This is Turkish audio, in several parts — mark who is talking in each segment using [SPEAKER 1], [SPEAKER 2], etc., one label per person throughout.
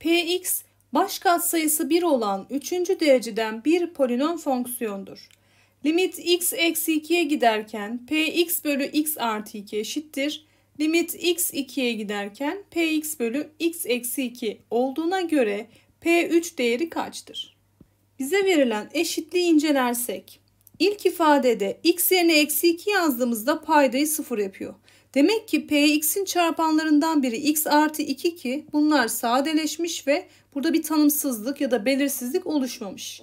[SPEAKER 1] Px baş katsayısı 1 olan 3. dereceden bir polinom fonksiyondur. Limit x eksi 2'ye giderken px bölü x artı 2 eşittir. Limit x 2'ye giderken px bölü x eksi 2 olduğuna göre p3 değeri kaçtır? Bize verilen eşitliği incelersek. İlk ifadede x yerine eksi 2 yazdığımızda paydayı 0 yapıyor. Demek ki px'in çarpanlarından biri x artı 2 ki bunlar sadeleşmiş ve burada bir tanımsızlık ya da belirsizlik oluşmamış.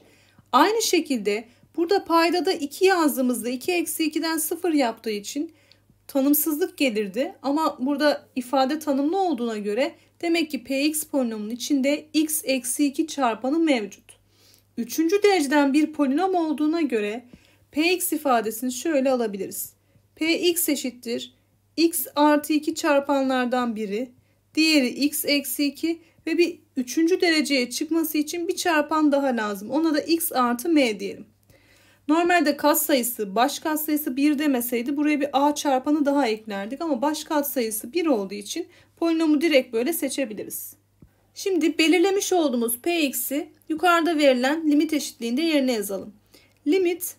[SPEAKER 1] Aynı şekilde burada paydada 2 yazdığımızda 2 eksi 2'den 0 yaptığı için tanımsızlık gelirdi. Ama burada ifade tanımlı olduğuna göre demek ki px polinomunun içinde x eksi 2 çarpanı mevcut. Üçüncü dereceden bir polinom olduğuna göre px ifadesini şöyle alabiliriz. px eşittir x artı 2 çarpanlardan biri, diğeri x eksi 2 ve bir üçüncü dereceye çıkması için bir çarpan daha lazım. Ona da x artı m diyelim. Normalde kat sayısı baş kat sayısı 1 demeseydi buraya bir a çarpanı daha eklerdik ama baş kat sayısı 1 olduğu için polinomu direkt böyle seçebiliriz. Şimdi belirlemiş olduğumuz px'i yukarıda verilen limit eşitliğinde yerine yazalım. Limit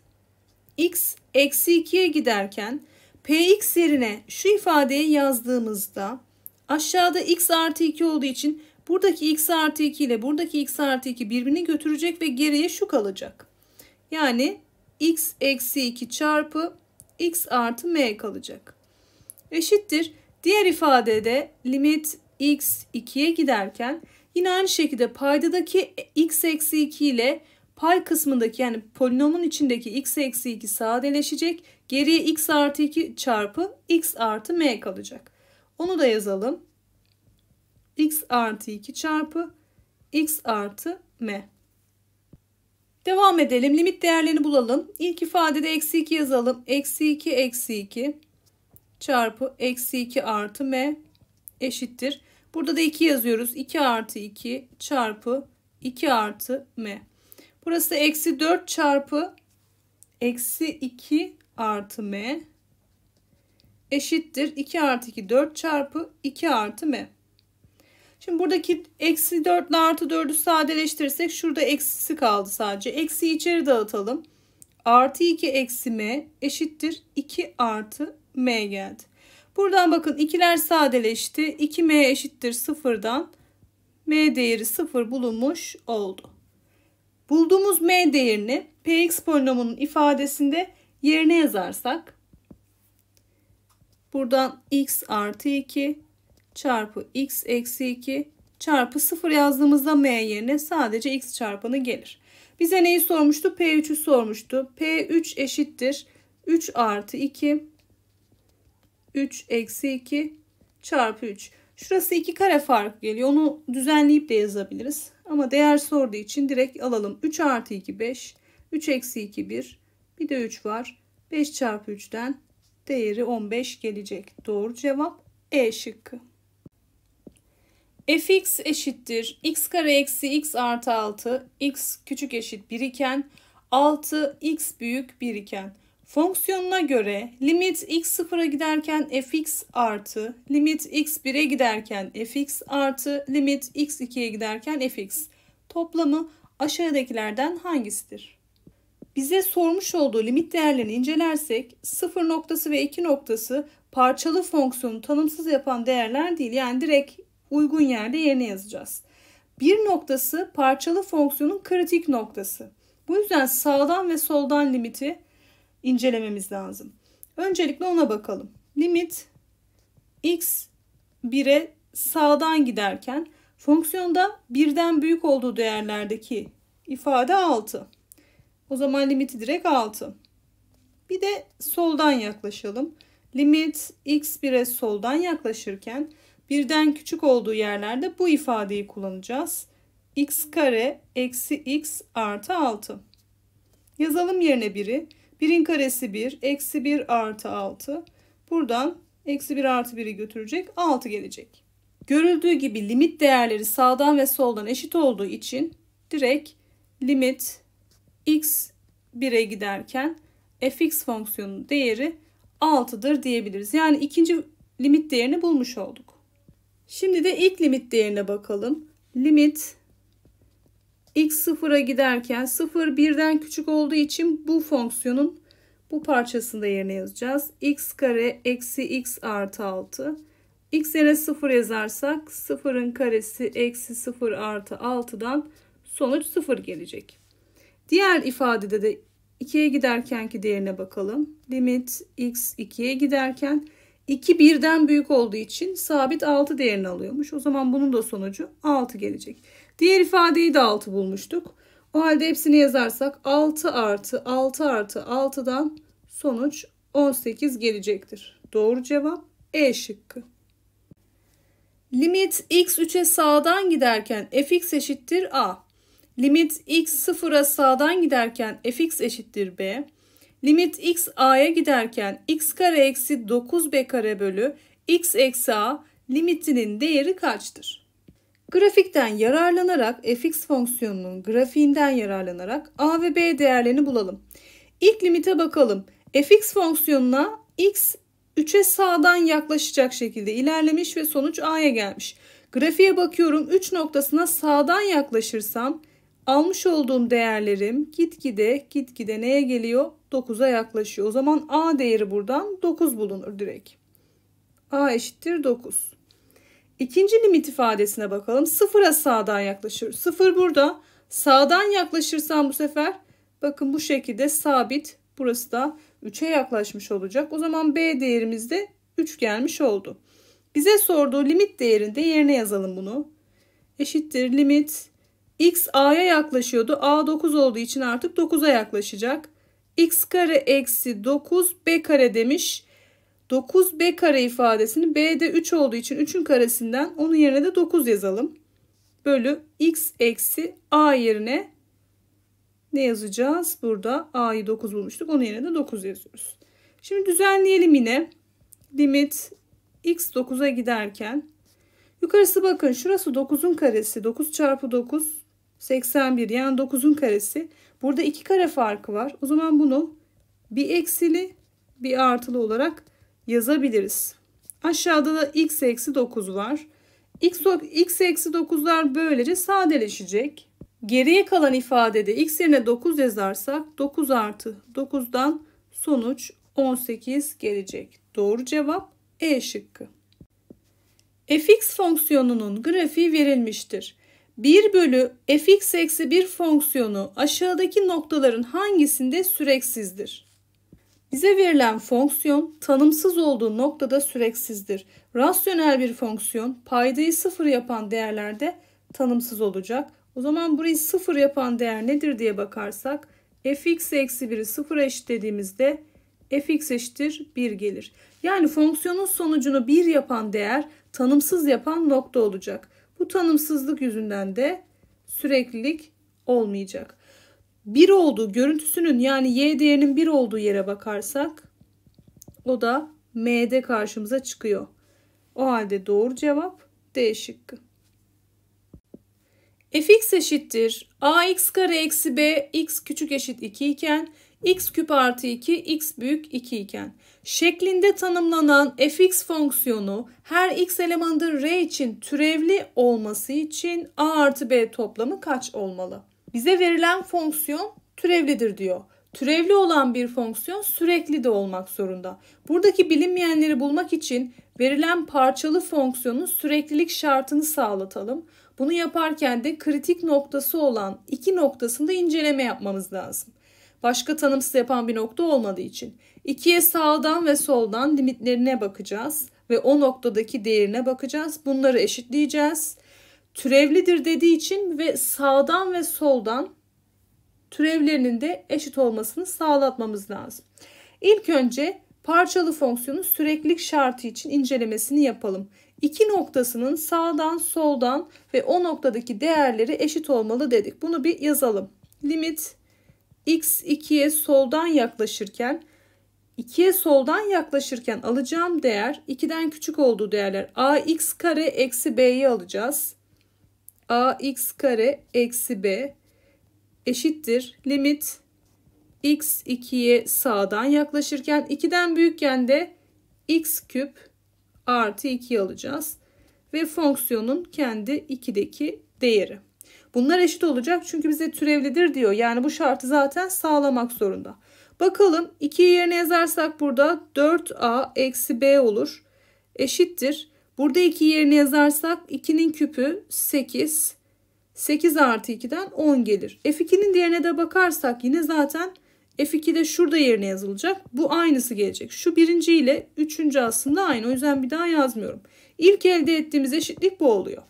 [SPEAKER 1] x eksi 2'ye giderken Px yerine şu ifadeyi yazdığımızda aşağıda x artı 2 olduğu için buradaki x artı 2 ile buradaki x artı 2 birbirini götürecek ve geriye şu kalacak. Yani x eksi 2 çarpı x artı m kalacak. Eşittir. Diğer ifadede limit x 2'ye giderken yine aynı şekilde paydadaki x eksi 2 ile pay kısmındaki yani polinomun içindeki x eksi 2 sadeleşecek. Geriye x artı 2 çarpı x artı m kalacak. Onu da yazalım. x artı 2 çarpı x artı m. Devam edelim. Limit değerlerini bulalım. İlk ifadede eksi 2 yazalım. Eksi 2 eksi 2 çarpı eksi 2 artı m eşittir. Burada da 2 yazıyoruz. 2 artı 2 çarpı 2 artı m. Burası eksi 4 çarpı eksi 2 artı m eşittir 2 artı 2 4 çarpı 2 artı m. Şimdi buradaki eksi 4 ile artı 4'ü sadeleştirirsek şurada eksisi kaldı sadece. Eksi içeri dağıtalım. Artı 2 eksi m eşittir 2 artı m geldi. Buradan bakın ikiler sadeleşti. 2m eşittir 0'dan m değeri 0 bulunmuş oldu. Bulduğumuz m değerini px polinomunun ifadesinde yerine yazarsak buradan x artı 2 çarpı x eksi 2 çarpı 0 yazdığımızda m yerine sadece x çarpanı gelir. Bize neyi sormuştu? P3'ü sormuştu. P3 eşittir 3 artı 2 3 eksi 2 çarpı 3. Şurası iki kare fark geliyor. Onu düzenleyip de yazabiliriz. Ama değer sorduğu için direkt alalım. 3 artı 2 5. 3 eksi 2 1. Bir de 3 var. 5 çarpı 3'ten değeri 15 gelecek. Doğru cevap E şıkkı. fx eşittir x kare eksi x artı 6 x küçük eşit 1 iken 6 x büyük 1 iken Fonksiyonuna göre limit x sıfıra giderken fx artı, limit x 1'e giderken fx artı, limit x 2'ye giderken fx toplamı aşağıdakilerden hangisidir? Bize sormuş olduğu limit değerlerini incelersek 0 noktası ve 2 noktası parçalı fonksiyonu tanımsız yapan değerler değil. Yani direkt uygun yerde yerine yazacağız. 1 noktası parçalı fonksiyonun kritik noktası. Bu yüzden sağdan ve soldan limiti incelememiz lazım. Öncelikle ona bakalım. Limit x 1'e sağdan giderken fonksiyonda birden büyük olduğu değerlerdeki ifade 6. O zaman limiti direkt 6. Bir de soldan yaklaşalım. Limit x1'e soldan yaklaşırken birden küçük olduğu yerlerde bu ifadeyi kullanacağız. x kare eksi x artı 6. Yazalım yerine 1'i. 1'in karesi 1, eksi 1 artı 6. Buradan eksi 1 artı 1'i götürecek 6 gelecek. Görüldüğü gibi limit değerleri sağdan ve soldan eşit olduğu için direkt limit x 1'e giderken fx fonksiyonunun değeri 6'dır diyebiliriz. Yani ikinci limit değerini bulmuş olduk. Şimdi de ilk limit değerine bakalım. Limit x sıfıra giderken sıfır birden küçük olduğu için bu fonksiyonun bu parçasında yerine yazacağız. x kare eksi x artı 6. x yerine 0 yazarsak 0'ın karesi eksi 0 artı 6'dan sonuç 0 gelecek. Diğer ifadede de 2'ye giderkenki değerine bakalım. Limit x 2'ye giderken 2 birden büyük olduğu için sabit 6 değerini alıyormuş. O zaman bunun da sonucu 6 gelecek. Diğer ifadeyi de 6 bulmuştuk. O halde hepsini yazarsak 6 artı 6 artı 6'dan sonuç 18 gelecektir. Doğru cevap E şıkkı. Limit x 3'e sağdan giderken fx eşittir a. Limit x 0'a sağdan giderken fx eşittir b. Limit x a'ya giderken x kare eksi 9b kare bölü x eksi a limitinin değeri kaçtır? Grafikten yararlanarak fx fonksiyonunun grafiğinden yararlanarak a ve b değerlerini bulalım. İlk limite bakalım. fx fonksiyonuna x 3'e sağdan yaklaşacak şekilde ilerlemiş ve sonuç a'ya gelmiş. Grafiğe bakıyorum 3 noktasına sağdan yaklaşırsam almış olduğum değerlerim gitgide gitgide neye geliyor? 9'a yaklaşıyor. O zaman a değeri buradan 9 bulunur direkt. a eşittir 9. İkinci limit ifadesine bakalım. Sıfıra sağdan yaklaşıyoruz. Sıfır burada. Sağdan yaklaşırsam bu sefer bakın bu şekilde sabit. Burası da 3'e yaklaşmış olacak. O zaman B değerimiz de 3 gelmiş oldu. Bize sorduğu limit değerinde yerine yazalım bunu. Eşittir limit x a'ya yaklaşıyordu. a 9 olduğu için artık 9'a yaklaşacak. x kare eksi 9 b kare demiş. 9b kare ifadesini b'de 3 olduğu için 3'ün karesinden onun yerine de 9 yazalım. Bölü x eksi a yerine ne yazacağız? Burada a'yı 9 bulmuştuk. Onun yerine de 9 yazıyoruz. Şimdi düzenleyelim yine. Limit x 9'a giderken yukarısı bakın şurası 9'un karesi 9 çarpı 9 81 yani 9'un karesi. Burada 2 kare farkı var. O zaman bunu bir eksili bir artılı olarak yazabiliriz. Aşağıda da x eksi 9 var. x, x eksi 9'lar böylece sadeleşecek. Geriye kalan ifadede x yerine 9 yazarsak 9 artı 9'dan sonuç 18 gelecek. Doğru cevap E şıkkı. fx fonksiyonunun grafiği verilmiştir. 1 bölü fx eksi 1 fonksiyonu aşağıdaki noktaların hangisinde süreksizdir? Bize verilen fonksiyon tanımsız olduğu noktada süreksizdir. Rasyonel bir fonksiyon paydayı sıfır yapan değerlerde tanımsız olacak. O zaman burayı sıfır yapan değer nedir diye bakarsak fx eksi 1'i sıfıra eşitlediğimizde fx eşittir 1 gelir. Yani fonksiyonun sonucunu 1 yapan değer tanımsız yapan nokta olacak. Bu tanımsızlık yüzünden de süreklilik olmayacak. 1 olduğu görüntüsünün yani y değerinin 1 olduğu yere bakarsak o da m'de karşımıza çıkıyor. O halde doğru cevap D şıkkı. fx eşittir ax kare eksi b x küçük eşit 2 iken x küp artı 2 x büyük 2 iken şeklinde tanımlanan fx fonksiyonu her x elemanının r için türevli olması için a artı b toplamı kaç olmalı? bize verilen fonksiyon türevlidir diyor. Türevli olan bir fonksiyon sürekli de olmak zorunda. Buradaki bilinmeyenleri bulmak için verilen parçalı fonksiyonun süreklilik şartını sağlatalım. Bunu yaparken de kritik noktası olan iki noktasında inceleme yapmamız lazım. Başka tanımsız yapan bir nokta olmadığı için. ikiye sağdan ve soldan limitlerine bakacağız ve o noktadaki değerine bakacağız. Bunları eşitleyeceğiz türevlidir dediği için ve sağdan ve soldan türevlerinin de eşit olmasını sağlatmamız lazım. İlk önce parçalı fonksiyonun süreklilik şartı için incelemesini yapalım. İki noktasının sağdan, soldan ve o noktadaki değerleri eşit olmalı dedik. Bunu bir yazalım. Limit x 2'ye soldan yaklaşırken 2'ye soldan yaklaşırken alacağım değer 2'den küçük olduğu değerler ax kare eksi b'yi alacağız ax kare eksi b eşittir. Limit x 2'ye sağdan yaklaşırken 2'den büyükken de x küp artı 2 alacağız. Ve fonksiyonun kendi 2'deki değeri. Bunlar eşit olacak çünkü bize türevlidir diyor. Yani bu şartı zaten sağlamak zorunda. Bakalım 2'yi yerine yazarsak burada 4a eksi b olur. Eşittir. Burada 2 yerine yazarsak 2'nin küpü 8. 8 artı 2'den 10 gelir. F2'nin diğerine de bakarsak yine zaten F2 de şurada yerine yazılacak. Bu aynısı gelecek. Şu birinci ile üçüncü aslında aynı. O yüzden bir daha yazmıyorum. İlk elde ettiğimiz eşitlik bu oluyor.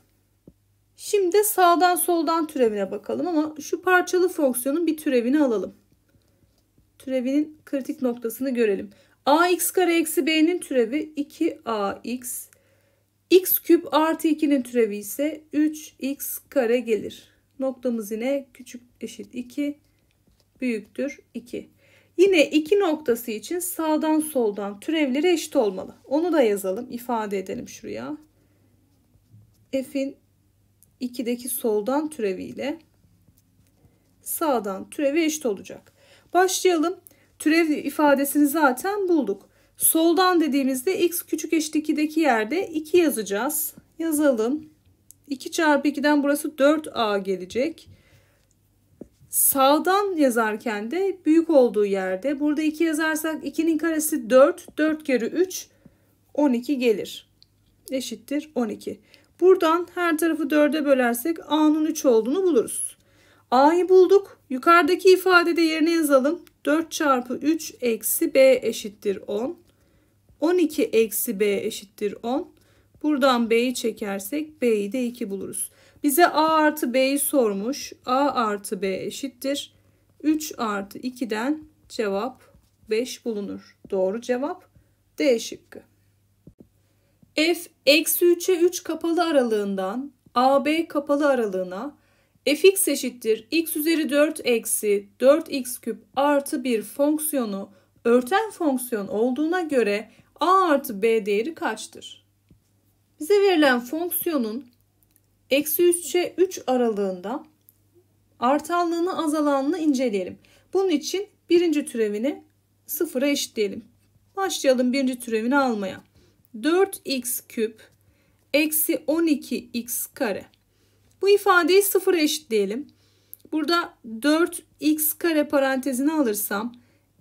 [SPEAKER 1] Şimdi sağdan soldan türevine bakalım ama şu parçalı fonksiyonun bir türevini alalım. Türevinin kritik noktasını görelim. ax kare eksi b'nin türevi 2ax x küp artı 2'nin türevi ise 3x kare gelir. Noktamız yine küçük eşit 2 büyüktür 2. Yine 2 noktası için sağdan soldan türevleri eşit olmalı. Onu da yazalım ifade edelim şuraya. F'in 2'deki soldan türevi ile sağdan türevi eşit olacak. Başlayalım. Türev ifadesini zaten bulduk. Soldan dediğimizde x küçük eşit 2'deki yerde 2 yazacağız. Yazalım. 2 çarpı 2'den burası 4a gelecek. Sağdan yazarken de büyük olduğu yerde burada 2 yazarsak 2'nin karesi 4. 4 kere 3 12 gelir. Eşittir 12. Buradan her tarafı 4'e bölersek a'nın 3 olduğunu buluruz. a'yı bulduk. Yukarıdaki ifadede yerine yazalım. 4 çarpı 3 eksi b eşittir 10. 12 eksi b eşittir 10. Buradan b'yi çekersek b'yi de 2 buluruz. Bize a artı b'yi sormuş. a artı b eşittir. 3 artı 2'den cevap 5 bulunur. Doğru cevap D şıkkı. F eksi 3'e 3 kapalı aralığından AB kapalı aralığına fx eşittir x üzeri 4 eksi 4x küp artı 1 fonksiyonu örten fonksiyon olduğuna göre a artı b değeri kaçtır? Bize verilen fonksiyonun eksi 3'e 3 aralığında artanlığını azalanını inceleyelim. Bunun için birinci türevini sıfıra eşitleyelim. Başlayalım birinci türevini almaya. 4x küp eksi 12x kare. Bu ifadeyi sıfıra eşitleyelim. Burada 4x kare parantezini alırsam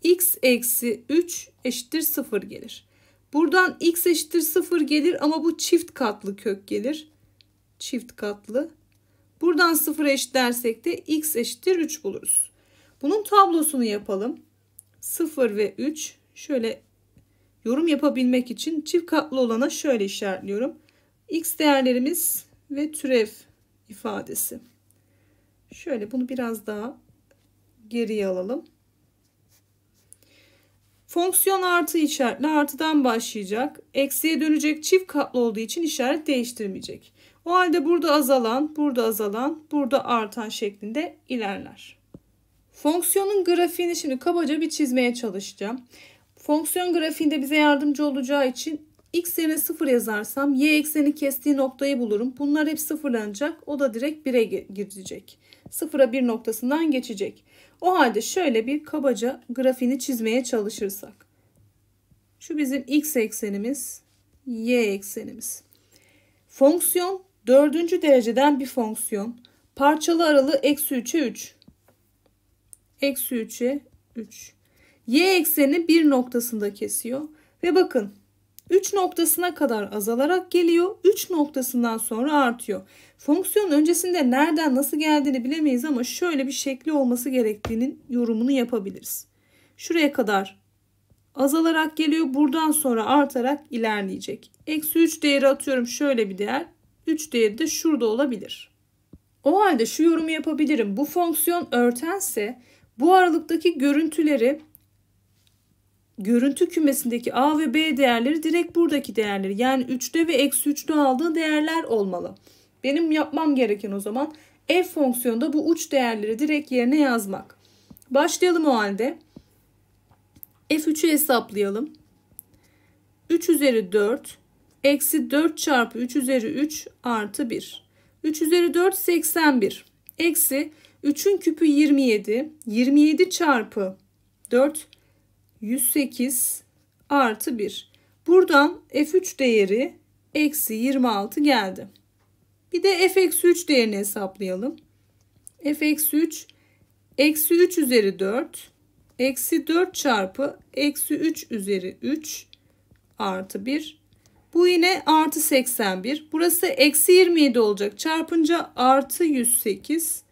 [SPEAKER 1] x eksi 3 eşittir 0 gelir. Buradan x eşittir 0 gelir ama bu çift katlı kök gelir. Çift katlı. Buradan 0 eşit dersek de x eşittir 3 buluruz. Bunun tablosunu yapalım. 0 ve 3 şöyle yorum yapabilmek için çift katlı olana şöyle işaretliyorum. x değerlerimiz ve türev ifadesi. Şöyle bunu biraz daha geriye alalım. Fonksiyon artı işaretli artıdan başlayacak. Eksiye dönecek çift katlı olduğu için işaret değiştirmeyecek. O halde burada azalan, burada azalan, burada artan şeklinde ilerler. Fonksiyonun grafiğini şimdi kabaca bir çizmeye çalışacağım. Fonksiyon grafiğinde bize yardımcı olacağı için x yerine 0 yazarsam y ekseni kestiği noktayı bulurum. Bunlar hep sıfırlanacak. O da direkt 1'e girecek. 0'a 1 noktasından geçecek. O halde şöyle bir kabaca grafiğini çizmeye çalışırsak. Şu bizim x eksenimiz, y eksenimiz. Fonksiyon dördüncü dereceden bir fonksiyon. Parçalı aralığı eksi 3'e 3. Eksi 3'e 3. Y ekseni bir noktasında kesiyor. Ve bakın 3 noktasına kadar azalarak geliyor. 3 noktasından sonra artıyor. Fonksiyon öncesinde nereden nasıl geldiğini bilemeyiz ama şöyle bir şekli olması gerektiğinin yorumunu yapabiliriz. Şuraya kadar azalarak geliyor. Buradan sonra artarak ilerleyecek. Eksi 3 değeri atıyorum şöyle bir değer. 3 değeri de şurada olabilir. O halde şu yorumu yapabilirim. Bu fonksiyon örtense bu aralıktaki görüntüleri görüntü kümesindeki A ve B değerleri direkt buradaki değerleri. Yani 3'te ve eksi 3'te aldığı değerler olmalı. Benim yapmam gereken o zaman f fonksiyonda bu uç değerleri direkt yerine yazmak. Başlayalım o halde. f3'ü hesaplayalım. 3 üzeri 4 eksi 4 çarpı 3 üzeri 3 artı 1. 3 üzeri 4 81. Eksi 3'ün küpü 27. 27 çarpı 4 108 artı 1. Buradan f3 değeri eksi 26 geldi. Bir de f eksi 3 değerini hesaplayalım. f eksi 3 eksi 3 üzeri 4 eksi 4 çarpı eksi 3 üzeri 3 artı 1. Bu yine artı 81. Burası eksi 27 olacak. Çarpınca artı 108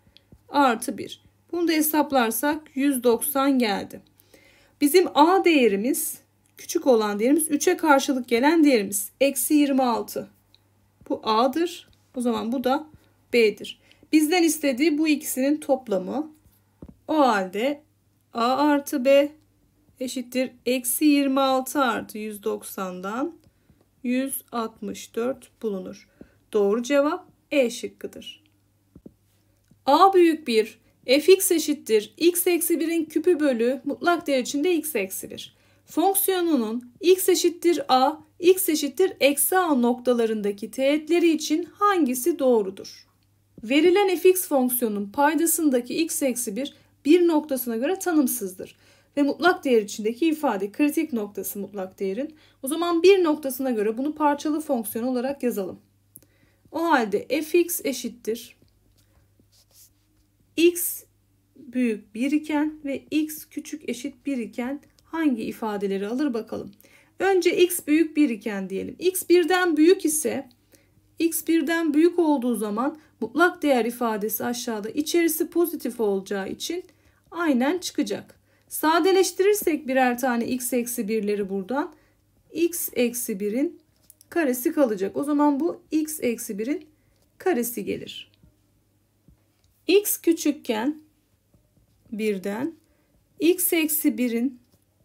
[SPEAKER 1] artı 1. Bunu da hesaplarsak 190 geldi. Bizim A değerimiz küçük olan değerimiz 3'e karşılık gelen değerimiz. Eksi 26. Bu A'dır. O zaman bu da B'dir. Bizden istediği bu ikisinin toplamı. O halde A artı B eşittir. Eksi 26 artı 190'dan 164 bulunur. Doğru cevap E şıkkıdır. A büyük bir fx eşittir x eksi 1'in küpü bölü mutlak değer içinde x eksi 1. Fonksiyonunun x eşittir a, x eşittir eksi a noktalarındaki teğetleri için hangisi doğrudur? Verilen fx fonksiyonun paydasındaki x eksi 1 bir noktasına göre tanımsızdır. Ve mutlak değer içindeki ifade kritik noktası mutlak değerin. O zaman bir noktasına göre bunu parçalı fonksiyon olarak yazalım. O halde fx eşittir x büyük 1 iken ve x küçük eşit 1 iken hangi ifadeleri alır bakalım. Önce x büyük 1 iken diyelim. x 1'den büyük ise x 1'den büyük olduğu zaman mutlak değer ifadesi aşağıda içerisi pozitif olacağı için aynen çıkacak. Sadeleştirirsek birer tane x eksi 1'leri buradan x eksi 1'in karesi kalacak. O zaman bu x eksi 1'in karesi gelir x küçükken birden x eksi 1'in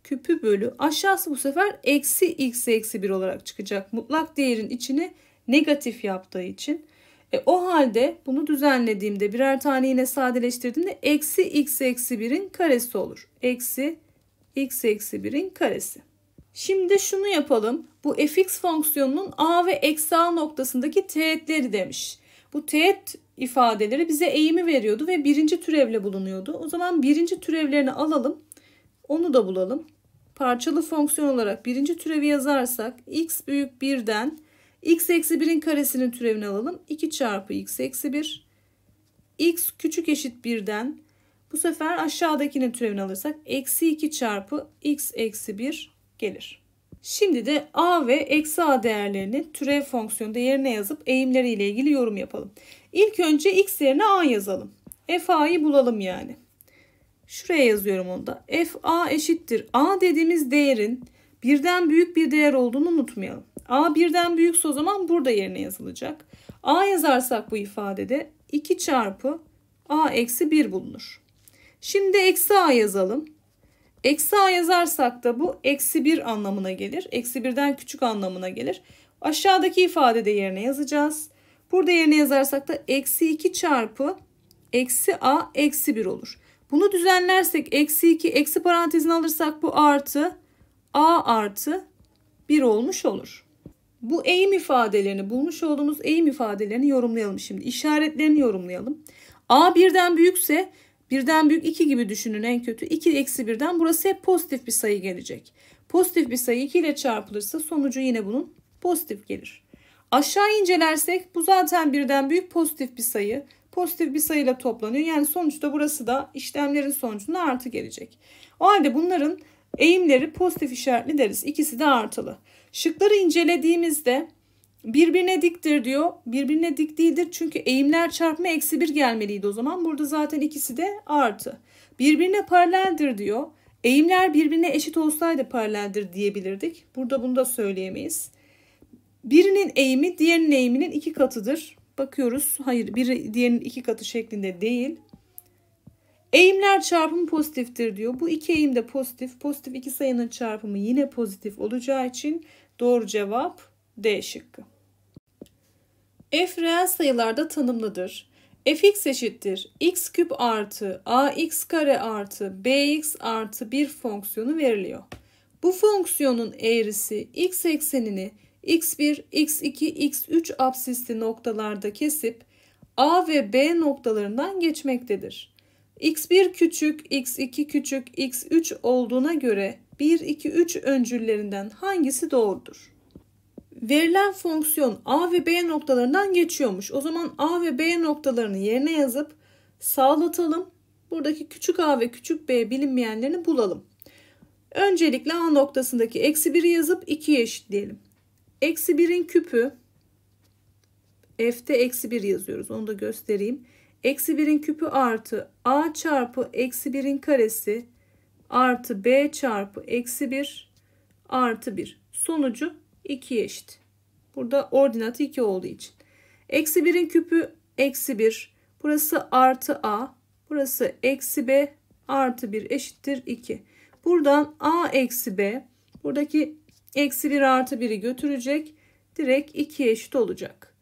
[SPEAKER 1] küpü bölü aşağısı bu sefer eksi x eksi 1 olarak çıkacak. Mutlak değerin içini negatif yaptığı için. E, o halde bunu düzenlediğimde birer tane yine sadeleştirdiğimde eksi x eksi 1'in karesi olur. Eksi x eksi 1'in karesi. Şimdi şunu yapalım. Bu fx fonksiyonunun a ve eksi a noktasındaki teğetleri demiş. Bu teğet ifadeleri bize eğimi veriyordu ve birinci türevle bulunuyordu. O zaman birinci türevlerini alalım. Onu da bulalım. Parçalı fonksiyon olarak birinci türevi yazarsak x büyük 1'den x eksi 1'in karesinin türevini alalım. 2 çarpı x eksi 1. x küçük eşit 1'den bu sefer aşağıdakinin türevini alırsak eksi 2 çarpı x eksi 1 gelir. Şimdi de a ve eksi a değerlerini türev fonksiyonunda yerine yazıp eğimleriyle ilgili yorum yapalım. İlk önce x yerine a yazalım. f a'yı bulalım yani. Şuraya yazıyorum onu da. f a eşittir. a dediğimiz değerin birden büyük bir değer olduğunu unutmayalım. a birden büyükse o zaman burada yerine yazılacak. a yazarsak bu ifadede 2 çarpı a eksi 1 bulunur. Şimdi eksi a yazalım. Eksi a yazarsak da bu eksi 1 anlamına gelir. Eksi 1'den küçük anlamına gelir. Aşağıdaki ifade de yerine yazacağız. Burada yerine yazarsak da eksi 2 çarpı eksi a eksi 1 olur. Bunu düzenlersek eksi 2 eksi parantezini alırsak bu artı a artı 1 olmuş olur. Bu eğim ifadelerini bulmuş olduğumuz eğim ifadelerini yorumlayalım şimdi. İşaretlerini yorumlayalım. a birden büyükse Birden büyük 2 gibi düşünün en kötü. 2 eksi birden burası hep pozitif bir sayı gelecek. Pozitif bir sayı 2 ile çarpılırsa sonucu yine bunun pozitif gelir. Aşağı incelersek bu zaten birden büyük pozitif bir sayı. Pozitif bir sayıyla toplanıyor. Yani sonuçta burası da işlemlerin sonucunda artı gelecek. O halde bunların eğimleri pozitif işaretli deriz. İkisi de artılı. Şıkları incelediğimizde Birbirine diktir diyor. Birbirine dik değildir çünkü eğimler çarpma eksi bir gelmeliydi o zaman. Burada zaten ikisi de artı. Birbirine paraleldir diyor. Eğimler birbirine eşit olsaydı paraleldir diyebilirdik. Burada bunu da söyleyemeyiz. Birinin eğimi diğerinin eğiminin iki katıdır. Bakıyoruz. Hayır biri diğerinin iki katı şeklinde değil. Eğimler çarpımı pozitiftir diyor. Bu iki eğim de pozitif. Pozitif iki sayının çarpımı yine pozitif olacağı için doğru cevap D şıkkı. F reel sayılarda tanımlıdır. fx eşittir x küp artı ax kare artı bx artı bir fonksiyonu veriliyor. Bu fonksiyonun eğrisi x eksenini x1, x2, x3 absisli noktalarda kesip A ve B noktalarından geçmektedir. x1 küçük, x2 küçük, x3 olduğuna göre 1, 2, 3 öncüllerinden hangisi doğrudur? verilen fonksiyon A ve B noktalarından geçiyormuş. O zaman A ve B noktalarını yerine yazıp sağlatalım. Buradaki küçük a ve küçük b bilinmeyenlerini bulalım. Öncelikle a noktasındaki eksi 1'i yazıp 2'ye eşitleyelim. Eksi 1'in küpü f'te eksi 1 yazıyoruz. Onu da göstereyim. Eksi 1'in küpü artı a çarpı eksi 1'in karesi artı b çarpı eksi 1 artı 1. Sonucu 2'ye eşit. Burada ordinatı 2 olduğu için. Eksi 1'in küpü eksi 1. Burası artı a. Burası eksi b artı 1 eşittir 2. Buradan a eksi b. Buradaki eksi 1 artı 1'i götürecek. Direkt 2'ye eşit olacak.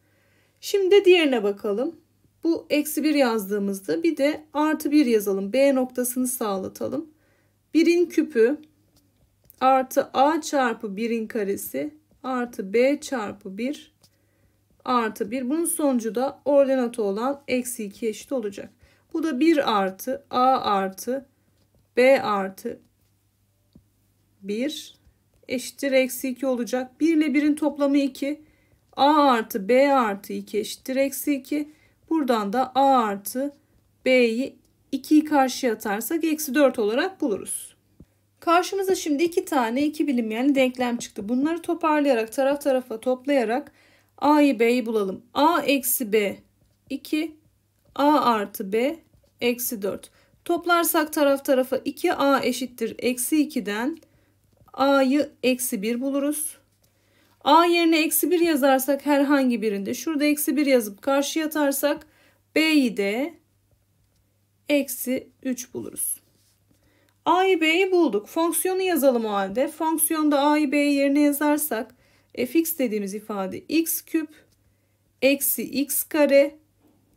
[SPEAKER 1] Şimdi diğerine bakalım. Bu eksi 1 yazdığımızda bir de artı 1 yazalım. B noktasını sağlatalım. 1'in küpü artı a çarpı 1'in karesi artı b çarpı 1 artı 1. Bunun sonucu da ordinatı olan eksi 2 eşit olacak. Bu da 1 artı a artı b artı 1 eşittir eksi 2 olacak. 1 ile 1'in toplamı 2. a artı b artı 2 eşittir eksi 2. Buradan da a artı b'yi 2'yi karşıya atarsak eksi 4 olarak buluruz. Karşımıza şimdi iki tane iki bilim yani denklem çıktı. Bunları toparlayarak taraf tarafa toplayarak A'yı B'yi bulalım. A eksi B 2 A artı B eksi 4. Toplarsak taraf tarafa 2A eşittir eksi 2'den A'yı eksi 1 buluruz. A yerine eksi 1 yazarsak herhangi birinde şurada eksi 1 yazıp karşıya atarsak B'yi de eksi 3 buluruz. A'yı B'yi bulduk. Fonksiyonu yazalım o halde. Fonksiyonda A'yı B yerine yazarsak fx dediğimiz ifade x küp eksi x kare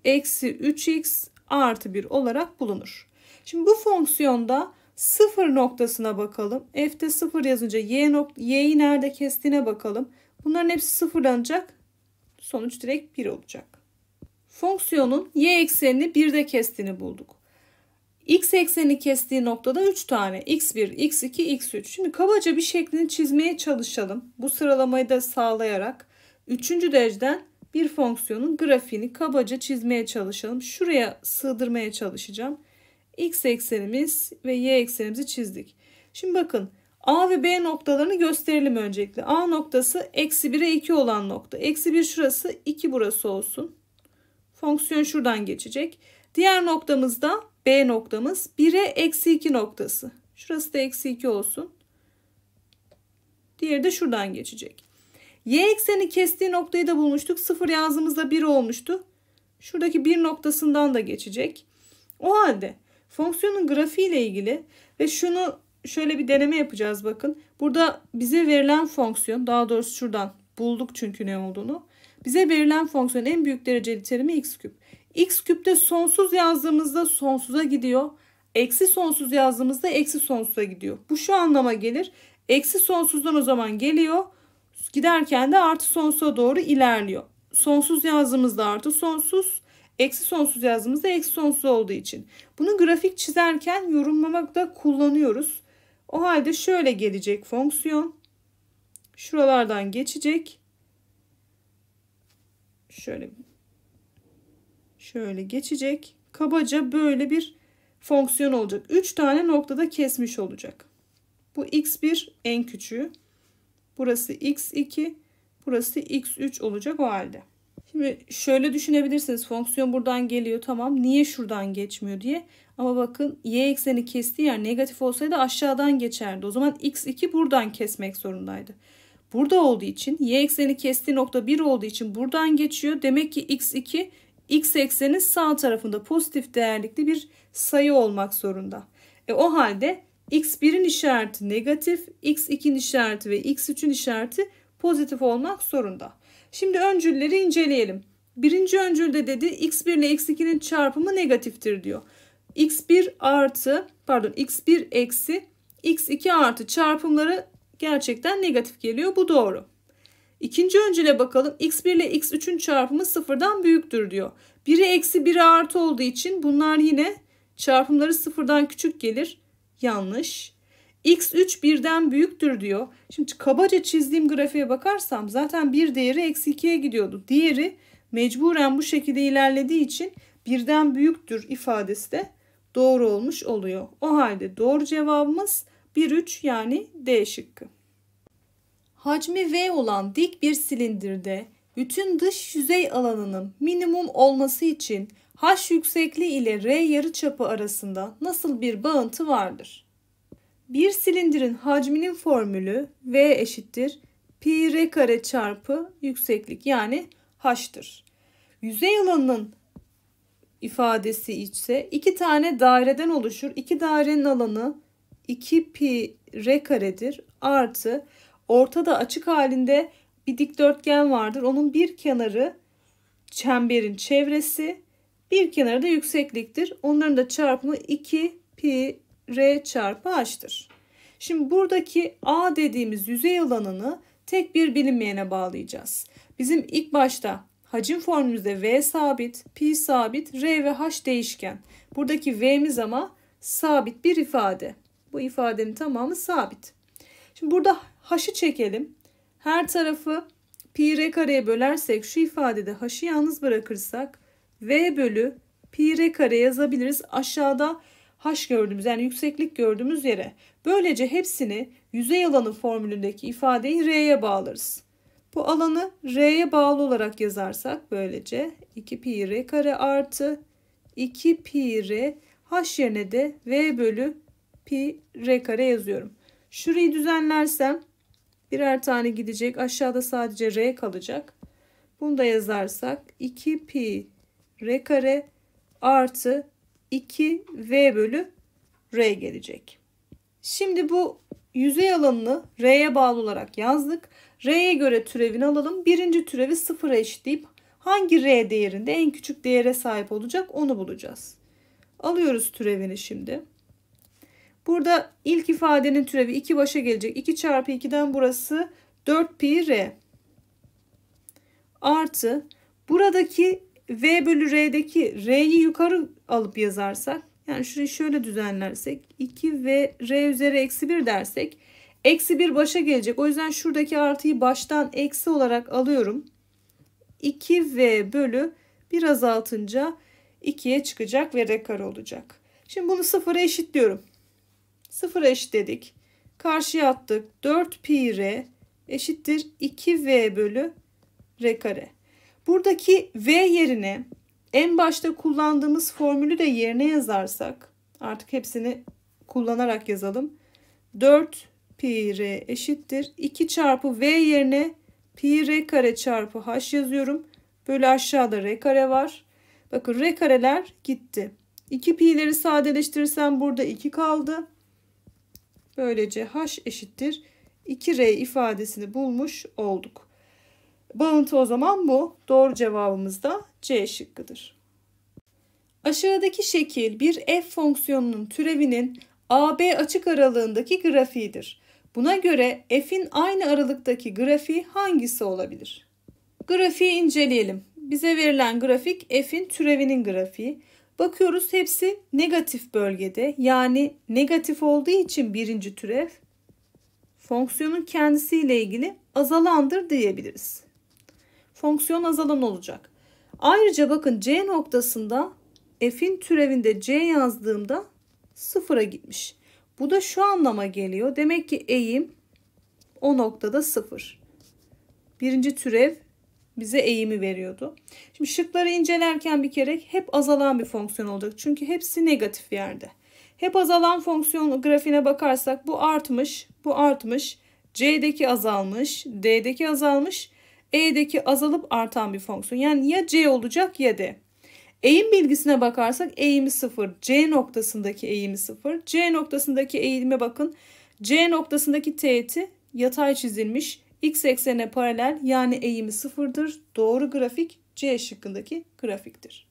[SPEAKER 1] eksi 3x artı 1 olarak bulunur. Şimdi bu fonksiyonda 0 noktasına bakalım. F'te 0 yazınca y y'yi nerede kestiğine bakalım. Bunların hepsi sıfırlanacak. Sonuç direkt 1 olacak. Fonksiyonun y eksenini 1'de kestiğini bulduk. X ekseni kestiği noktada 3 tane. X1, X2, X3. Şimdi kabaca bir şeklini çizmeye çalışalım. Bu sıralamayı da sağlayarak 3. dereceden bir fonksiyonun grafiğini kabaca çizmeye çalışalım. Şuraya sığdırmaya çalışacağım. X eksenimiz ve Y eksenimizi çizdik. Şimdi bakın A ve B noktalarını gösterelim öncelikle. A noktası eksi 1'e 2 olan nokta. Eksi 1 şurası 2 burası olsun. Fonksiyon şuradan geçecek. Diğer noktamızda B noktamız 1'e eksi 2 noktası. Şurası da eksi 2 olsun. Diğeri de şuradan geçecek. Y ekseni kestiği noktayı da bulmuştuk. Sıfır yazdığımızda 1 olmuştu. Şuradaki 1 noktasından da geçecek. O halde fonksiyonun grafiği ile ilgili ve şunu şöyle bir deneme yapacağız bakın. Burada bize verilen fonksiyon daha doğrusu şuradan bulduk çünkü ne olduğunu. Bize verilen fonksiyon en büyük dereceli terimi x küp. X küpte sonsuz yazdığımızda sonsuza gidiyor. Eksi sonsuz yazdığımızda eksi sonsuza gidiyor. Bu şu anlama gelir. Eksi sonsuzdan o zaman geliyor. Giderken de artı sonsuza doğru ilerliyor. Sonsuz yazdığımızda artı sonsuz. Eksi sonsuz yazdığımızda eksi sonsuz olduğu için. Bunu grafik çizerken yorumlamakta kullanıyoruz. O halde şöyle gelecek fonksiyon. Şuralardan geçecek. Şöyle şöyle geçecek. Kabaca böyle bir fonksiyon olacak. 3 tane noktada kesmiş olacak. Bu x1 en küçüğü. Burası x2, burası x3 olacak o halde. Şimdi şöyle düşünebilirsiniz. Fonksiyon buradan geliyor tamam. Niye şuradan geçmiyor diye. Ama bakın y ekseni kestiği yer negatif olsaydı aşağıdan geçerdi. O zaman x2 buradan kesmek zorundaydı. Burada olduğu için y ekseni kestiği nokta 1 olduğu için buradan geçiyor. Demek ki x2 X eksenin sağ tarafında pozitif değerlikli bir sayı olmak zorunda. E, o halde X1'in işareti negatif, X2'nin işareti ve X3'ün işareti pozitif olmak zorunda. Şimdi öncülleri inceleyelim. Birinci öncülde dedi X1 ile X2'nin çarpımı negatiftir diyor. X1 artı pardon X1 eksi X2 artı çarpımları gerçekten negatif geliyor. Bu doğru. İkinci öncüle bakalım. x1 ile x3'ün çarpımı sıfırdan büyüktür diyor. Biri eksi 1'e artı olduğu için bunlar yine çarpımları sıfırdan küçük gelir. Yanlış. x3 birden büyüktür diyor. Şimdi kabaca çizdiğim grafiğe bakarsam zaten bir değeri eksi 2'ye gidiyordu. Diğeri mecburen bu şekilde ilerlediği için birden büyüktür ifadesi de doğru olmuş oluyor. O halde doğru cevabımız 1-3 yani D şıkkı. Hacmi V olan dik bir silindirde bütün dış yüzey alanının minimum olması için h yüksekliği ile r yarıçapı arasında nasıl bir bağıntı vardır? Bir silindirin hacminin formülü V eşittir pi r kare çarpı yükseklik yani h'tır. Yüzey alanının ifadesi ise iki tane daireden oluşur. İki dairenin alanı 2 pi r karedir artı ortada açık halinde bir dikdörtgen vardır. Onun bir kenarı çemberin çevresi, bir kenarı da yüksekliktir. Onların da çarpımı 2 pi r çarpı h'tır. Şimdi buradaki A dediğimiz yüzey alanını tek bir bilinmeyene bağlayacağız. Bizim ilk başta hacim formülümüzde V sabit, pi sabit, R ve H değişken. Buradaki V'miz ama sabit bir ifade. Bu ifadenin tamamı sabit. Şimdi burada haşı çekelim. Her tarafı pi r kareye bölersek şu ifadede haşı yalnız bırakırsak v bölü pi r kare yazabiliriz. Aşağıda haş gördüğümüz yani yükseklik gördüğümüz yere. Böylece hepsini yüzey alanı formülündeki ifadeyi r'ye bağlarız. Bu alanı r'ye bağlı olarak yazarsak böylece 2 pi r kare artı 2 pi r haş yerine de v bölü pi r kare yazıyorum. Şurayı düzenlersem Birer tane gidecek. Aşağıda sadece R kalacak. Bunu da yazarsak 2 pi R kare artı 2 V bölü R gelecek. Şimdi bu yüzey alanını R'ye bağlı olarak yazdık. R'ye göre türevini alalım. Birinci türevi sıfıra eşitleyip hangi R değerinde en küçük değere sahip olacak onu bulacağız. Alıyoruz türevini şimdi. Burada ilk ifadenin türevi 2 başa gelecek. 2 çarpı 2'den burası 4 pi r. Artı buradaki v bölü r'deki r'yi yukarı alıp yazarsak. Yani şunu şöyle düzenlersek. 2 v r üzeri eksi 1 dersek. Eksi 1 başa gelecek. O yüzden şuradaki artıyı baştan eksi olarak alıyorum. 2v bölü bir azaltınca 2'ye çıkacak ve r kare olacak. Şimdi bunu sıfıra eşitliyorum sıfır eşitledik. Karşıya attık. 4 pi r eşittir 2 v bölü r kare. Buradaki v yerine en başta kullandığımız formülü de yerine yazarsak artık hepsini kullanarak yazalım. 4 pi r eşittir. 2 çarpı v yerine pi r kare çarpı h yazıyorum. Böyle aşağıda r kare var. Bakın r kareler gitti. 2 pi'leri sadeleştirirsem burada 2 kaldı. Böylece h eşittir 2r ifadesini bulmuş olduk. Bağıntı o zaman bu. Doğru cevabımız da C şıkkıdır. Aşağıdaki şekil bir f fonksiyonunun türevinin AB açık aralığındaki grafiğidir. Buna göre f'in aynı aralıktaki grafiği hangisi olabilir? Grafiği inceleyelim. Bize verilen grafik f'in türevinin grafiği. Bakıyoruz hepsi negatif bölgede. Yani negatif olduğu için birinci türev fonksiyonun kendisiyle ilgili azalandır diyebiliriz. Fonksiyon azalan olacak. Ayrıca bakın C noktasında f'in türevinde C yazdığımda sıfıra gitmiş. Bu da şu anlama geliyor. Demek ki eğim o noktada sıfır. Birinci türev bize eğimi veriyordu. Şimdi şıkları incelerken bir kere hep azalan bir fonksiyon olacak. Çünkü hepsi negatif yerde. Hep azalan fonksiyon grafiğine bakarsak bu artmış, bu artmış, C'deki azalmış, D'deki azalmış, E'deki azalıp artan bir fonksiyon. Yani ya C olacak ya D. Eğim bilgisine bakarsak eğimi sıfır. C noktasındaki eğimi sıfır. C noktasındaki eğime bakın. C noktasındaki teğeti yatay çizilmiş. X eksenine paralel yani eğimi sıfırdır. Doğru grafik C şıkkındaki grafiktir.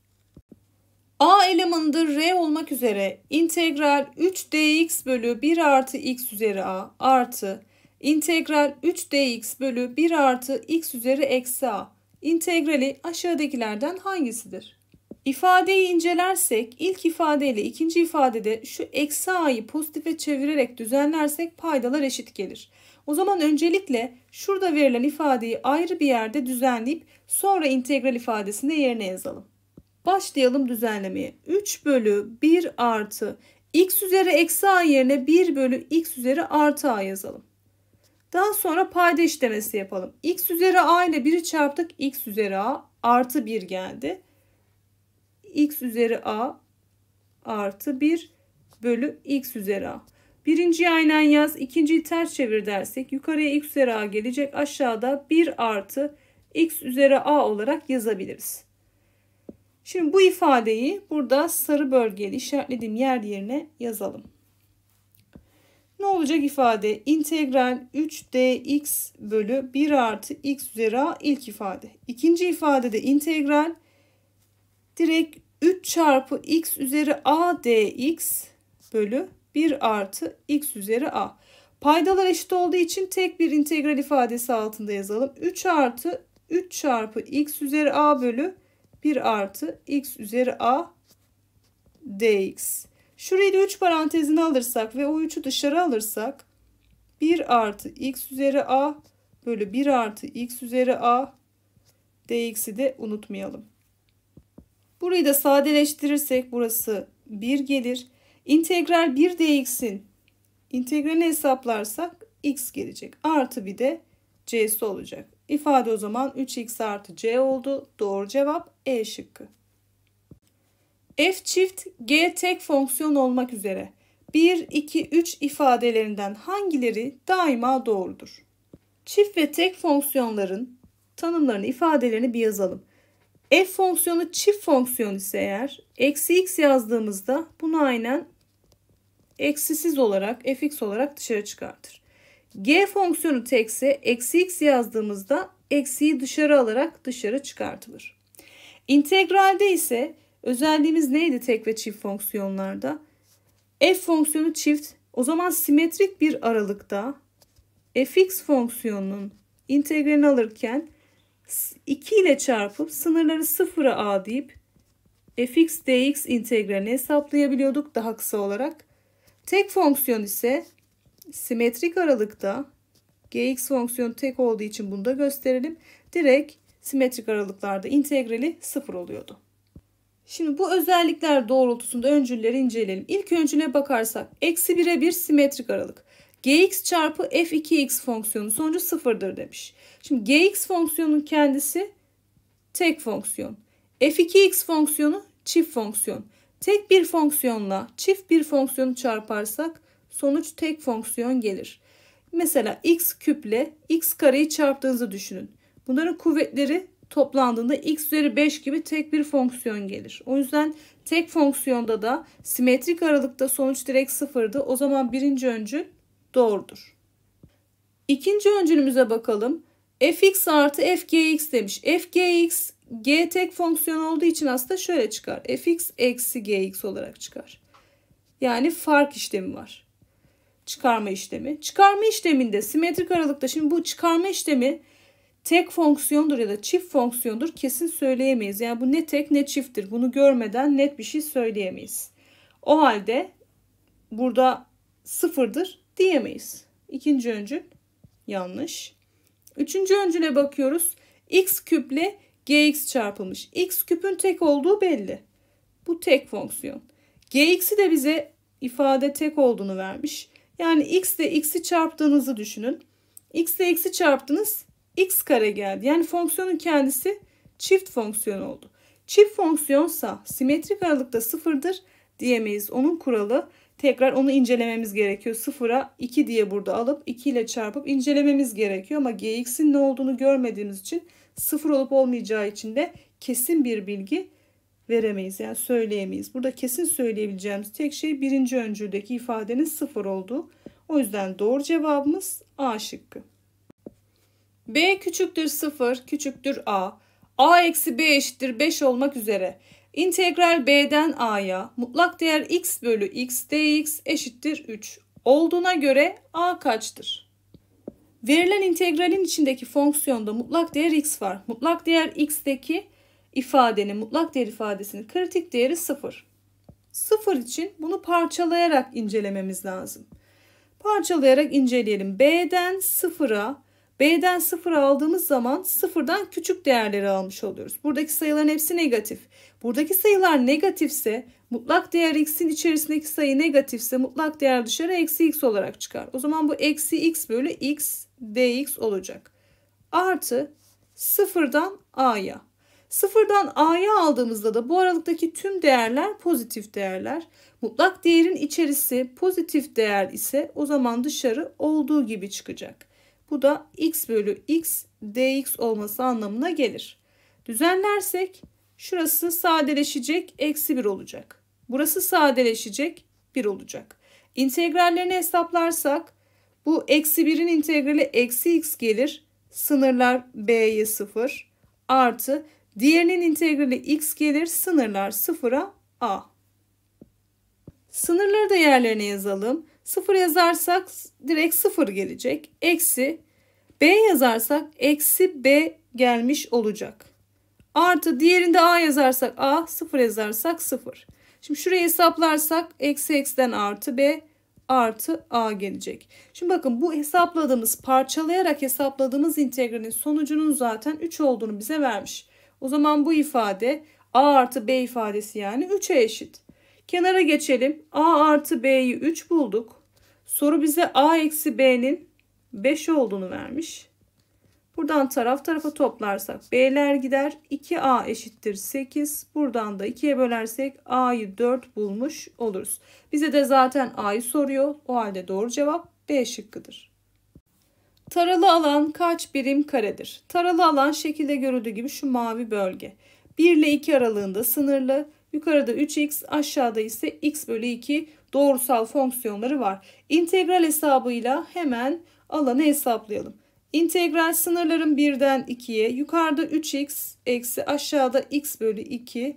[SPEAKER 1] A elemanıdır R olmak üzere integral 3dx bölü 1 artı x üzeri a artı integral 3dx bölü 1 artı x üzeri eksi a integrali aşağıdakilerden hangisidir? İfadeyi incelersek ilk ifade ile ikinci ifadede şu eksi a'yı pozitife çevirerek düzenlersek paydalar eşit gelir. O zaman öncelikle şurada verilen ifadeyi ayrı bir yerde düzenleyip sonra integral ifadesinde yerine yazalım. Başlayalım düzenlemeye. 3 bölü 1 artı x üzeri eksi a yerine 1 bölü x üzeri artı a yazalım. Daha sonra payda işlemesi yapalım. x üzeri a ile 1'i çarptık. x üzeri a artı 1 geldi. x üzeri a artı 1 bölü x üzeri a. Birinciyi aynen yaz. ikinciyi ters çevir dersek yukarıya x üzeri a gelecek. Aşağıda 1 artı x üzeri a olarak yazabiliriz. Şimdi bu ifadeyi burada sarı bölgeyle işaretlediğim yer yerine yazalım. Ne olacak ifade? İntegral 3dx bölü 1 artı x üzeri a ilk ifade. İkinci ifadede integral direkt 3 çarpı x üzeri a dx bölü 1 artı x üzeri a. Paydalar eşit olduğu için tek bir integral ifadesi altında yazalım. 3 artı 3 çarpı x üzeri a bölü 1 artı x üzeri a dx. Şurayı da 3 parantezine alırsak ve o 3'ü dışarı alırsak 1 artı x üzeri a bölü 1 artı x üzeri a dx'i de unutmayalım. Burayı da sadeleştirirsek burası 1 gelir. İntegral 1dx'in integralini hesaplarsak x gelecek. Artı bir de c'si olacak. İfade o zaman 3x artı c oldu. Doğru cevap E şıkkı. F çift g tek fonksiyon olmak üzere 1, 2, 3 ifadelerinden hangileri daima doğrudur? Çift ve tek fonksiyonların tanımlarını, ifadelerini bir yazalım. F fonksiyonu çift fonksiyon ise eğer eksi x yazdığımızda bunu aynen eksisiz olarak fx olarak dışarı çıkartır. G fonksiyonu tekse eksi x yazdığımızda eksiyi dışarı alarak dışarı çıkartılır. İntegralde ise özelliğimiz neydi tek ve çift fonksiyonlarda? F fonksiyonu çift o zaman simetrik bir aralıkta fx fonksiyonunun integralini alırken 2 ile çarpıp sınırları 0'a a deyip fx dx integralini hesaplayabiliyorduk daha kısa olarak. Tek fonksiyon ise simetrik aralıkta gx fonksiyonu tek olduğu için bunu da gösterelim. Direkt simetrik aralıklarda integrali 0 oluyordu. Şimdi bu özellikler doğrultusunda öncülleri inceleyelim. İlk öncüne bakarsak eksi 1'e 1 simetrik aralık gx çarpı f2x fonksiyonu sonucu sıfırdır demiş. Şimdi gx fonksiyonun kendisi tek fonksiyon. f2x fonksiyonu çift fonksiyon. Tek bir fonksiyonla çift bir fonksiyonu çarparsak sonuç tek fonksiyon gelir. Mesela x küple x kareyi çarptığınızı düşünün. Bunların kuvvetleri toplandığında x üzeri 5 gibi tek bir fonksiyon gelir. O yüzden tek fonksiyonda da simetrik aralıkta sonuç direkt sıfırdı. O zaman birinci öncül doğrudur. İkinci öncülümüze bakalım. fx artı fgx demiş. fgx g tek fonksiyon olduğu için aslında şöyle çıkar. fx eksi gx olarak çıkar. Yani fark işlemi var. Çıkarma işlemi. Çıkarma işleminde simetrik aralıkta şimdi bu çıkarma işlemi tek fonksiyondur ya da çift fonksiyondur kesin söyleyemeyiz. Yani bu ne tek ne çifttir. Bunu görmeden net bir şey söyleyemeyiz. O halde burada sıfırdır diyemeyiz. İkinci öncül yanlış. Üçüncü öncüle bakıyoruz. X küple gx çarpılmış. X küpün tek olduğu belli. Bu tek fonksiyon. gx'i de bize ifade tek olduğunu vermiş. Yani x ile x'i çarptığınızı düşünün. x ile x'i çarptınız x kare geldi. Yani fonksiyonun kendisi çift fonksiyon oldu. Çift fonksiyonsa simetrik aralıkta sıfırdır diyemeyiz. Onun kuralı tekrar onu incelememiz gerekiyor. Sıfıra 2 diye burada alıp 2 ile çarpıp incelememiz gerekiyor. Ama gx'in ne olduğunu görmediğimiz için sıfır olup olmayacağı için de kesin bir bilgi veremeyiz. Yani söyleyemeyiz. Burada kesin söyleyebileceğimiz tek şey birinci öncüldeki ifadenin sıfır olduğu. O yüzden doğru cevabımız A şıkkı. B küçüktür 0, küçüktür A. A eksi B eşittir 5 olmak üzere İntegral b'den a'ya mutlak değer x bölü x dx eşittir 3 olduğuna göre a kaçtır? Verilen integralin içindeki fonksiyonda mutlak değer x var. Mutlak değer x'teki ifadenin mutlak değer ifadesinin kritik değeri 0. 0 için bunu parçalayarak incelememiz lazım. Parçalayarak inceleyelim. b'den 0'a B'den 0 aldığımız zaman 0'dan küçük değerleri almış oluyoruz. Buradaki sayıların hepsi negatif. Buradaki sayılar negatifse mutlak değer x'in içerisindeki sayı negatifse mutlak değer dışarı eksi x olarak çıkar. O zaman bu eksi x bölü x dx olacak. Artı 0'dan a'ya. 0'dan A'ya aldığımızda da bu aralıktaki tüm değerler pozitif değerler. Mutlak değerin içerisi pozitif değer ise o zaman dışarı olduğu gibi çıkacak. Bu da x bölü x dx olması anlamına gelir. Düzenlersek şurası sadeleşecek eksi 1 olacak. Burası sadeleşecek 1 olacak. İntegrallerini hesaplarsak bu eksi 1'in integrali eksi x gelir. Sınırlar b'ye 0 artı diğerinin integrali x gelir. Sınırlar 0'a a. Sınırları da yerlerine yazalım. 0 yazarsak direkt 0 gelecek. Eksi B yazarsak eksi B gelmiş olacak. Artı diğerinde A yazarsak A, 0 yazarsak 0. Şimdi şurayı hesaplarsak eksi eksiden artı B artı A gelecek. Şimdi bakın bu hesapladığımız parçalayarak hesapladığımız integralin sonucunun zaten 3 olduğunu bize vermiş. O zaman bu ifade A artı B ifadesi yani 3'e eşit. Kenara geçelim. A artı B'yi 3 bulduk. Soru bize a eksi b'nin 5 olduğunu vermiş. Buradan taraf tarafa toplarsak b'ler gider. 2a eşittir 8. Buradan da 2'ye bölersek a'yı 4 bulmuş oluruz. Bize de zaten a'yı soruyor. O halde doğru cevap b şıkkıdır. Taralı alan kaç birim karedir? Taralı alan şekilde görüldüğü gibi şu mavi bölge. 1 ile 2 aralığında sınırlı. Yukarıda 3x aşağıda ise x bölü 2 doğrusal fonksiyonları var. İntegral hesabıyla hemen alanı hesaplayalım. İntegral sınırların 1'den 2'ye yukarıda 3x eksi aşağıda x bölü 2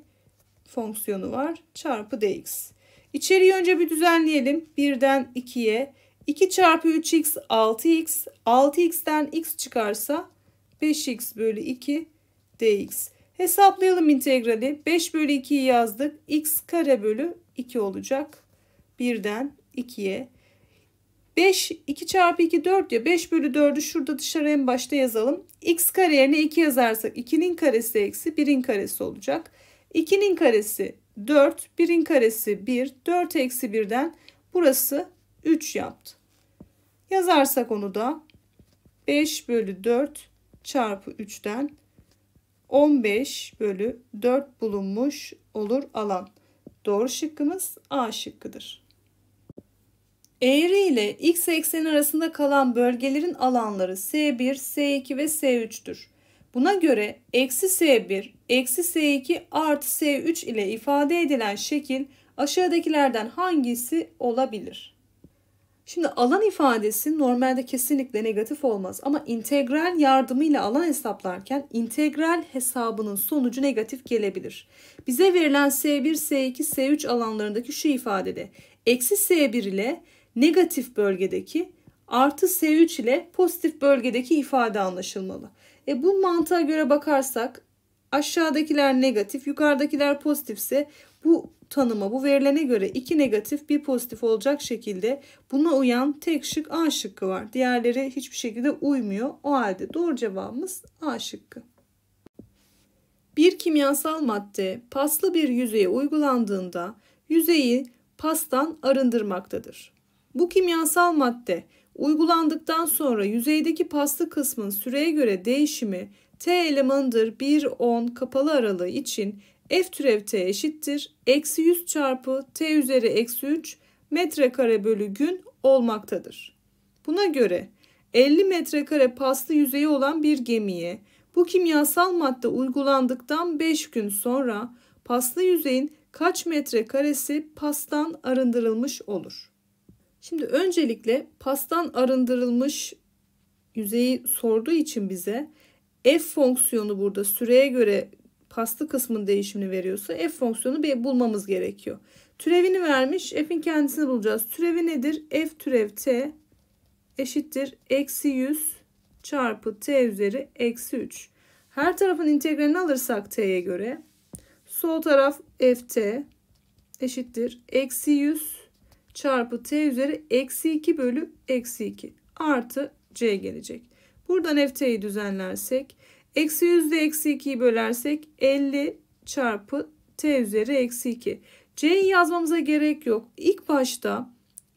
[SPEAKER 1] fonksiyonu var çarpı dx. İçeriği önce bir düzenleyelim 1'den 2'ye 2 çarpı 3x 6x 6x'ten x çıkarsa 5x bölü 2 dx. Hesaplayalım integrali 5 bölü 2'yi yazdık x kare bölü 2 olacak Birden 2'ye. 5, 2 çarpı 2 4 ya. 5 bölü 4'ü şurada dışarı en başta yazalım. X kare yerine 2 yazarsak 2'nin karesi eksi 1'in karesi olacak. 2'nin karesi 4, 1'in karesi 1, 4 eksi 1'den burası 3 yaptı. Yazarsak onu da 5 bölü 4 çarpı 3'ten 15 bölü 4 bulunmuş olur alan. Doğru şıkkımız A şıkkıdır. Eğri ile x ekseni arasında kalan bölgelerin alanları S1, S2 ve S3'tür. Buna göre eksi S1, eksi S2 artı S3 ile ifade edilen şekil aşağıdakilerden hangisi olabilir? Şimdi alan ifadesi normalde kesinlikle negatif olmaz ama integral yardımıyla alan hesaplarken integral hesabının sonucu negatif gelebilir. Bize verilen S1, S2, S3 alanlarındaki şu ifadede eksi S1 ile negatif bölgedeki artı S3 ile pozitif bölgedeki ifade anlaşılmalı. E bu mantığa göre bakarsak aşağıdakiler negatif, yukarıdakiler pozitifse bu tanıma, bu verilene göre iki negatif, bir pozitif olacak şekilde buna uyan tek şık A şıkkı var. Diğerleri hiçbir şekilde uymuyor. O halde doğru cevabımız A şıkkı. Bir kimyasal madde paslı bir yüzeye uygulandığında yüzeyi pastan arındırmaktadır. Bu kimyasal madde uygulandıktan sonra yüzeydeki paslı kısmın süreye göre değişimi T elemanıdır 1-10 kapalı aralığı için F türev T eşittir. Eksi 100 çarpı T üzeri eksi 3 metrekare bölü gün olmaktadır. Buna göre 50 metrekare paslı yüzeyi olan bir gemiye bu kimyasal madde uygulandıktan 5 gün sonra paslı yüzeyin kaç metrekaresi pastan arındırılmış olur? Şimdi öncelikle pastan arındırılmış yüzeyi sorduğu için bize f fonksiyonu burada süreye göre pastı kısmın değişimini veriyorsa f fonksiyonu bir bulmamız gerekiyor. Türevini vermiş. F'in kendisini bulacağız. Türevi nedir? F türev t eşittir. Eksi 100 çarpı t üzeri eksi 3. Her tarafın integralini alırsak t'ye göre sol taraf ft eşittir. Eksi 100 çarpı t üzeri eksi 2 bölü eksi 2 artı c gelecek. Buradan ft'yi düzenlersek eksi yüzde eksi 2'yi bölersek 50 çarpı t üzeri eksi 2. c'yi yazmamıza gerek yok. İlk başta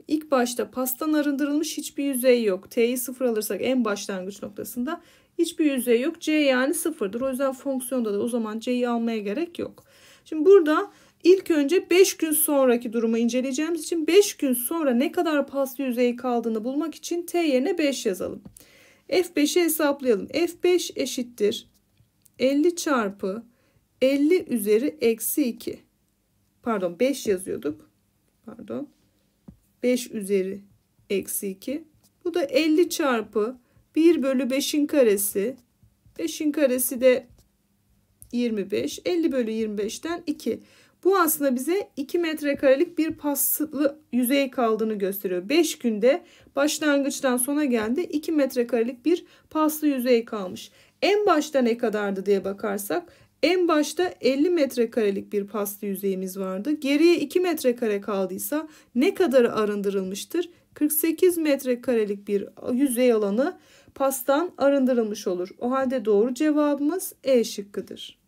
[SPEAKER 1] ilk başta pastan arındırılmış hiçbir yüzey yok. t'yi sıfır alırsak en başlangıç noktasında hiçbir yüzey yok. c yani sıfırdır. O yüzden fonksiyonda da o zaman c'yi almaya gerek yok. Şimdi burada İlk önce 5 gün sonraki durumu inceleyeceğimiz için 5 gün sonra ne kadar paslı yüzey kaldığını bulmak için T yerine 5 yazalım. F5'i hesaplayalım. F5 eşittir 50 çarpı 50 üzeri eksi 2. Pardon 5 yazıyorduk. Pardon. 5 üzeri eksi 2. Bu da 50 çarpı 1 bölü 5'in karesi. 5'in karesi de 25. 50 bölü 25'ten 2. 2. Bu aslında bize 2 metrekarelik bir paslı yüzey kaldığını gösteriyor. 5 günde başlangıçtan sona geldi 2 metrekarelik bir paslı yüzey kalmış. En başta ne kadardı diye bakarsak en başta 50 metrekarelik bir paslı yüzeyimiz vardı. Geriye 2 metrekare kaldıysa ne kadarı arındırılmıştır? 48 metrekarelik bir yüzey alanı pastan arındırılmış olur. O halde doğru cevabımız E şıkkıdır.